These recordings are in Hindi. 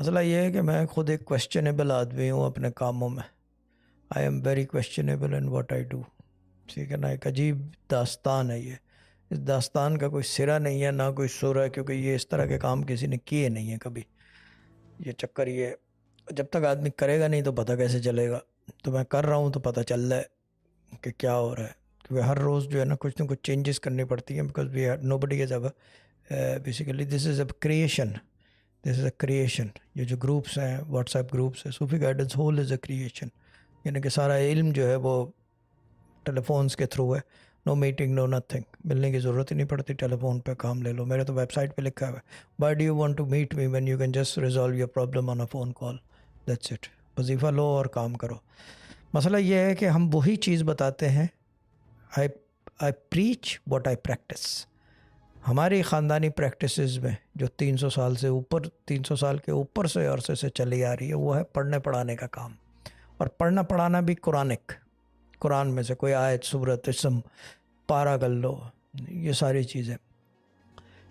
मसला ये है कि मैं खुद एक क्वेश्चनेबल आदमी हूँ अपने कामों में I am very questionable in what I do ठीक है ना एक अजीब दास्तान है ये इस दास्तान का कोई सिरा नहीं है ना कोई सुर है क्योंकि ये इस तरह के काम किसी ने किए नहीं है कभी ये चक्कर ये जब तक आदमी करेगा नहीं तो पता कैसे चलेगा तो मैं कर रहा हूँ तो पता चल रहा है कि क्या हो रहा है क्योंकि हर रोज़ जो है ना कुछ ना कुछ चेंजेस करनी पड़ती हैं because we know body is अब बेसिकली दिस इज़ अब creation this is a creation ये जो ग्रुप्स हैं व्हाट्सएप ग्रुप्स है सूफी guidance whole is a creation यानी कि सारा इल्म जो है वो टेलीफोन्स के थ्रू है नो मीटिंग नो नथिंग मिलने की ज़रूरत ही नहीं पड़ती टेलीफोन पे काम ले लो मेरे तो वेबसाइट पे लिखा हुआ है but you want to meet me when you can just resolve your problem on a phone call that's it वजीफ़ा लो और काम करो मसला ये है कि हम वही चीज़ बताते हैं I I preach what I practise हमारी ख़ानदानी प्रैक्टिस में जो 300 साल से ऊपर 300 साल के ऊपर से और से चली आ रही है वो है पढ़ने पढ़ाने का काम और पढ़ना पढ़ाना भी कुरानिक कुरान में से कोई आयत सूरत इसम पारा गल्लो लो ये सारी चीज़ें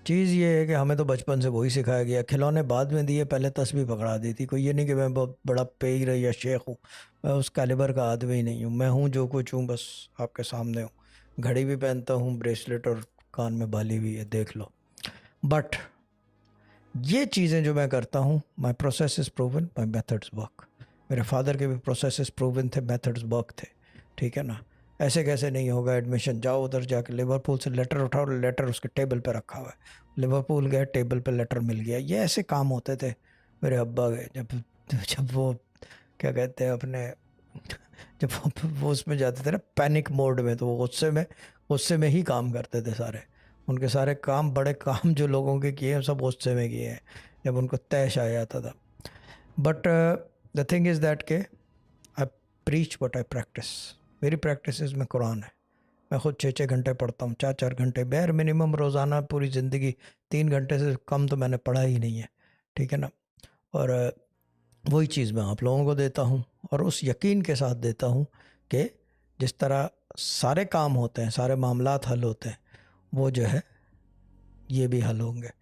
चीज़ ये है कि हमें तो बचपन से वही सिखाया गया खिलौने बाद में दिए पहले तस्वीर पकड़ा दी थी कोई ये नहीं कि मैं बहुत बड़ा पेर या शेख हूँ मैं उस कैलिबर का आदमी नहीं हूँ मैं हूँ जो कुछ हूँ बस आपके सामने हूँ घड़ी भी पहनता हूँ ब्रेसलेट और कान में बाली हुई है देख लो बट ये चीज़ें जो मैं करता हूँ my process is proven my methods work मेरे फादर के भी प्रोसेस प्रूवन थे मैथड्स वर्क थे ठीक है ना ऐसे कैसे नहीं होगा एडमिशन जाओ उधर जाके लिवरपूल से लेटर उठाओ लेटर उसके टेबल पर रखा हुआ है लिवरपूल गए टेबल पर लेटर मिल गया ये ऐसे काम होते थे मेरे अब्बा गए जब जब वो क्या कहते हैं अपने जब वो, वो उसमें जाते थे ना पैनिक मोड में तो वो गुस्से में गुस्से में ही काम करते थे सारे उनके सारे काम बड़े काम जो लोगों के किए हैं सब गुस्से में किए हैं जब उनको तैश आ जाता था but the thing is that के I preach but I practise मेरी प्रैक्टिस में कुरान है मैं खुद छः छः घंटे पढ़ता हूँ चार चार घंटे बैर मिनिमम रोज़ाना पूरी ज़िंदगी तीन घंटे से कम तो मैंने पढ़ा ही नहीं है ठीक है ना और uh, वही चीज़ मैं आप लोगों को देता हूँ और उस यकीन के साथ देता हूँ कि जिस तरह सारे काम होते हैं सारे मामला हल होते हैं वो जो है ये भी हल होंगे